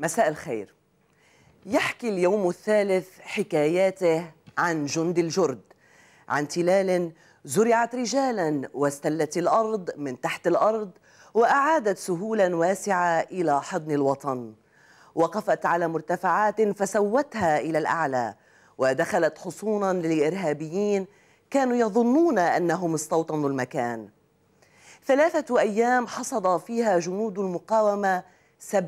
مساء الخير يحكي اليوم الثالث حكاياته عن جند الجرد عن تلال زرعت رجالا واستلت الأرض من تحت الأرض وأعادت سهولا واسعة إلى حضن الوطن وقفت على مرتفعات فسوتها إلى الأعلى ودخلت حصونا للإرهابيين كانوا يظنون أنهم استوطنوا المكان ثلاثة أيام حصد فيها جنود المقاومة 70%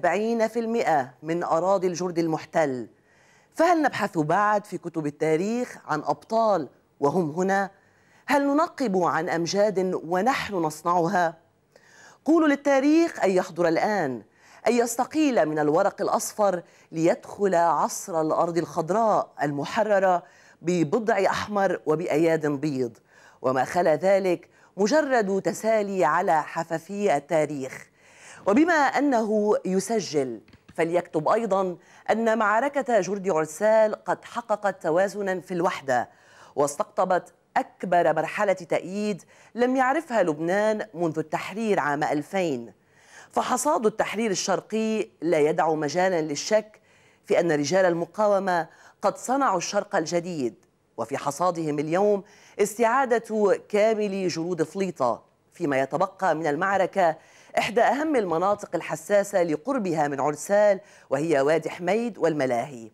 من أراضي الجرد المحتل فهل نبحث بعد في كتب التاريخ عن أبطال وهم هنا؟ هل ننقب عن أمجاد ونحن نصنعها؟ قولوا للتاريخ أن يحضر الآن أن يستقيل من الورق الأصفر ليدخل عصر الأرض الخضراء المحررة ببضع أحمر وبأياد بيض وما خلا ذلك مجرد تسالي على حفافي التاريخ وبما أنه يسجل فليكتب أيضا أن معركة جردي عرسال قد حققت توازنا في الوحدة واستقطبت أكبر مرحلة تأييد لم يعرفها لبنان منذ التحرير عام 2000 فحصاد التحرير الشرقي لا يدع مجالا للشك في أن رجال المقاومة قد صنعوا الشرق الجديد وفي حصادهم اليوم استعادة كامل جرود فليطة فيما يتبقى من المعركة إحدى أهم المناطق الحساسة لقربها من عرسال وهي وادي حميد والملاهي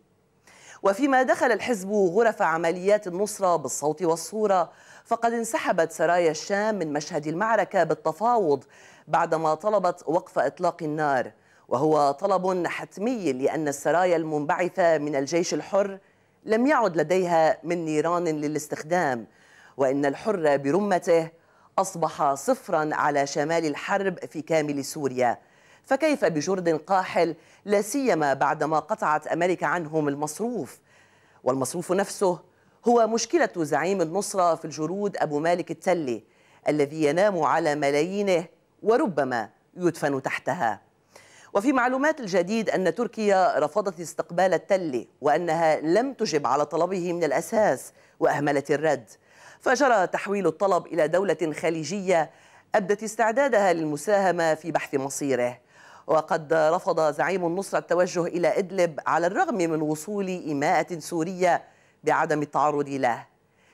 وفيما دخل الحزب غرف عمليات النصرة بالصوت والصورة فقد انسحبت سرايا الشام من مشهد المعركة بالتفاوض بعدما طلبت وقف إطلاق النار وهو طلب حتمي لأن السرايا المنبعثة من الجيش الحر لم يعد لديها من نيران للاستخدام وإن الحر برمته أصبح صفرا على شمال الحرب في كامل سوريا فكيف بجرد قاحل لا سيما بعدما قطعت أمريكا عنهم المصروف والمصروف نفسه هو مشكلة زعيم النصرة في الجرود أبو مالك التلي الذي ينام على ملايينه وربما يدفن تحتها وفي معلومات الجديد أن تركيا رفضت استقبال التلي وأنها لم تجب على طلبه من الأساس وأهملت الرد فجرى تحويل الطلب إلى دولة خليجية أبدت استعدادها للمساهمة في بحث مصيره وقد رفض زعيم النصرة التوجه إلى إدلب على الرغم من وصول إماءة سورية بعدم التعرض له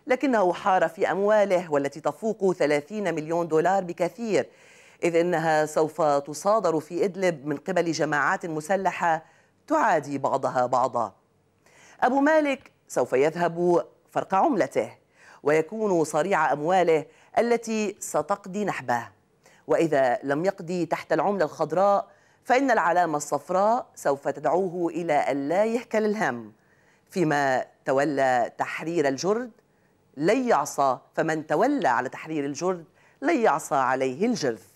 لكنه حار في أمواله والتي تفوق 30 مليون دولار بكثير إذ إنها سوف تصادر في إدلب من قبل جماعات مسلحة تعادي بعضها بعضا أبو مالك سوف يذهب فرق عملته ويكون صريع أمواله التي ستقضي نحبه وإذا لم يقضي تحت العملة الخضراء فإن العلامة الصفراء سوف تدعوه إلى أن لا يهكل الهم فيما تولى تحرير الجرد لن يعصى فمن تولى على تحرير الجرد لن يعصى عليه الجرث